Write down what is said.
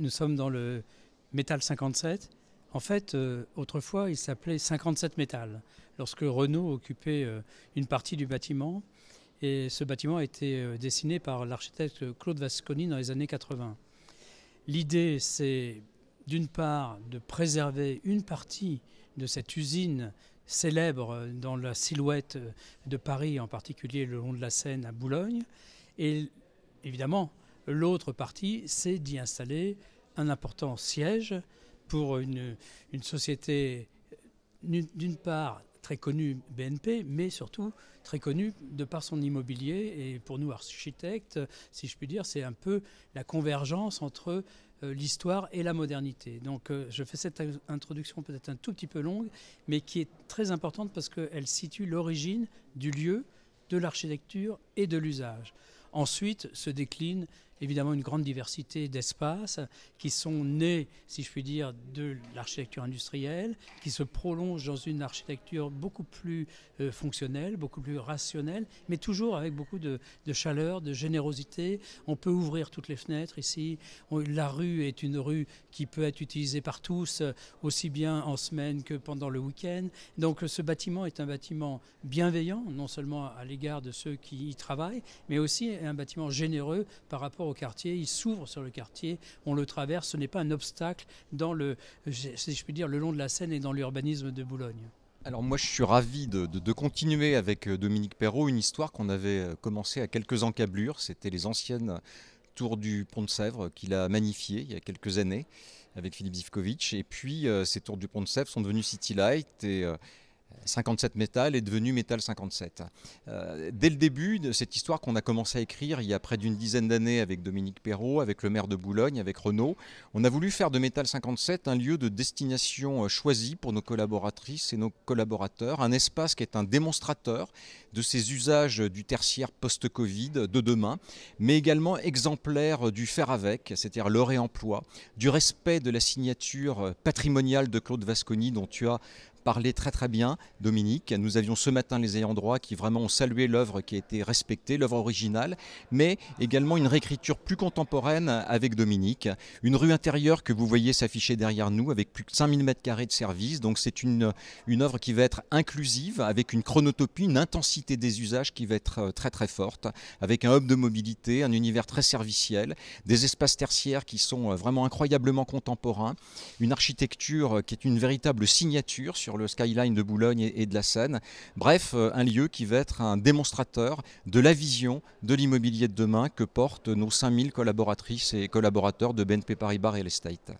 nous sommes dans le métal 57. En fait, euh, autrefois, il s'appelait 57 Métal, lorsque Renault occupait euh, une partie du bâtiment. Et ce bâtiment a été euh, dessiné par l'architecte Claude Vasconi dans les années 80. L'idée, c'est d'une part de préserver une partie de cette usine célèbre dans la silhouette de Paris, en particulier le long de la Seine à Boulogne. Et évidemment, L'autre partie, c'est d'y installer un important siège pour une, société euh, d'une part très connue BNP, mais surtout très connue de par son immobilier. Et pour nous architectes, si je puis dire, c'est un peu la convergence entre euh, l'histoire et la modernité. Donc euh, je fais cette introduction peut-être un tout petit peu longue, mais qui est très importante parce qu'elle situe l'origine du lieu, de l'architecture et de l'usage. Ensuite se décline évidemment une grande diversité d'espaces qui sont nés, si je puis dire, de l'architecture industrielle, qui se prolongent dans une architecture beaucoup plus euh, fonctionnelle, beaucoup plus rationnelle, mais toujours avec beaucoup de, chaleur, de générosité. On peut ouvrir toutes les fenêtres ici. la rue est une rue qui peut être utilisée par tous, euh, aussi bien en semaine que pendant le week-end. Donc euh, ce bâtiment est un bâtiment bienveillant, non seulement à l'égard de ceux qui y travaillent, mais aussi un bâtiment généreux par rapport au quartier, il s'ouvre sur le quartier, on le traverse, ce n'est pas un obstacle dans le, je puis dire, le long de la Seine et dans l'urbanisme de Boulogne. Alors moi je suis ravi de, continuer avec euh, Dominique Perrault une histoire qu'on avait euh, commencé à quelques encablures, c'était les anciennes tours du pont de Sèvres qu'il a magnifiées il y a quelques années avec Philippe Zivkovic et puis euh, ces tours du pont de Sèvres sont devenues City Light et 57 Métal est devenu Métal 57. Euh, dès le début de cette histoire qu'on a commencé à écrire il y a près d'une dizaine d'années avec Dominique Perrault, avec le maire de Boulogne, avec Renault, on a voulu faire de Métal 57 un lieu de destination euh, choisi pour nos collaboratrices et nos collaborateurs, un espace qui est un démonstrateur de ces usages du tertiaire post-Covid de demain, mais également exemplaire du faire avec, c'est-à-dire le réemploi, du respect de la signature patrimoniale de Claude Vasconi dont tu as parler très très bien, Dominique. Nous avions ce matin les ayants droit qui vraiment ont salué l'œuvre qui a été respectée, l'œuvre originale, mais également une réécriture plus contemporaine avec Dominique. Une rue intérieure que vous voyez s'afficher derrière nous avec plus de 5000 m2 de service. Donc c'est une, une œuvre qui va être inclusive avec une chronotopie, une intensité des usages qui va être euh, très très forte, avec un hub de mobilité, un univers très serviciel, des espaces tertiaires qui sont euh, vraiment incroyablement contemporains, une architecture euh, qui est une véritable signature sur sur le skyline de Boulogne et, de la Seine. Bref, euh, un lieu qui va être un démonstrateur de la vision de l'immobilier de demain que portent nos 5000 collaboratrices et collaborateurs de BNP Paribas Real Estate.